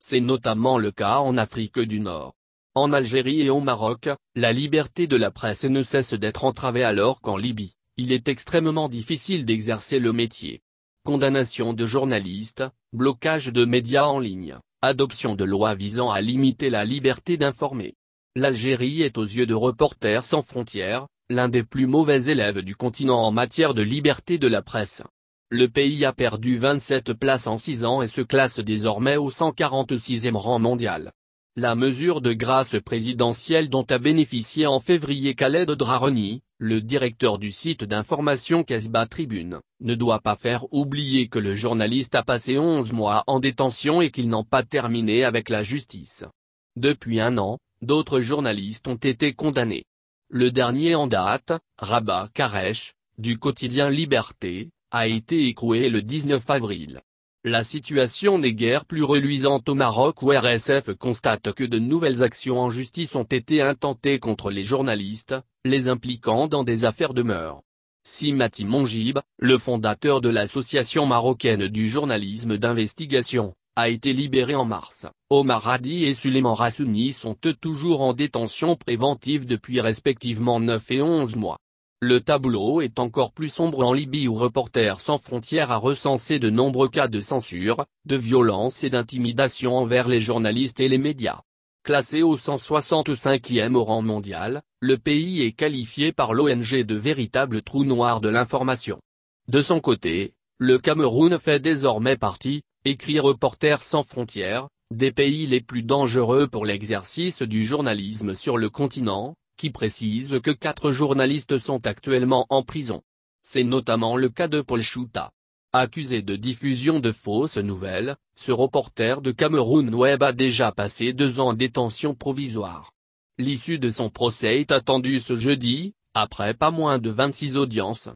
C'est notamment le cas en Afrique du Nord. En Algérie et au Maroc, la liberté de la presse ne cesse d'être entravée alors qu'en Libye, il est extrêmement difficile d'exercer le métier. Condamnation de journalistes, blocage de médias en ligne, adoption de lois visant à limiter la liberté d'informer. L'Algérie est aux yeux de Reporters sans frontières, l'un des plus mauvais élèves du continent en matière de liberté de la presse. Le pays a perdu 27 places en 6 ans et se classe désormais au 146e rang mondial. La mesure de grâce présidentielle dont a bénéficié en février Khaled Draroni, le directeur du site d'information Casbah Tribune, ne doit pas faire oublier que le journaliste a passé 11 mois en détention et qu'il n'en pas terminé avec la justice. Depuis un an, d'autres journalistes ont été condamnés. Le dernier en date, Rabat Karesh, du quotidien Liberté, a été écroué le 19 avril. La situation n'est guère plus reluisante au Maroc où RSF constate que de nouvelles actions en justice ont été intentées contre les journalistes, les impliquant dans des affaires de mœurs. Mati Mongib, le fondateur de l'Association marocaine du journalisme d'investigation, a été libéré en mars. Omar Hadi et Suleiman Rassouni sont toujours en détention préventive depuis respectivement 9 et 11 mois. Le tableau est encore plus sombre en Libye où Reporters sans frontières a recensé de nombreux cas de censure, de violence et d'intimidation envers les journalistes et les médias. Classé au 165e au rang mondial, le pays est qualifié par l'ONG de véritable trou noir de l'information. De son côté, le Cameroun fait désormais partie, écrit Reporters sans frontières, des pays les plus dangereux pour l'exercice du journalisme sur le continent, qui précise que quatre journalistes sont actuellement en prison. C'est notamment le cas de Paul Chouta. Accusé de diffusion de fausses nouvelles, ce reporter de Cameroun Web a déjà passé deux ans en détention provisoire. L'issue de son procès est attendue ce jeudi, après pas moins de 26 audiences.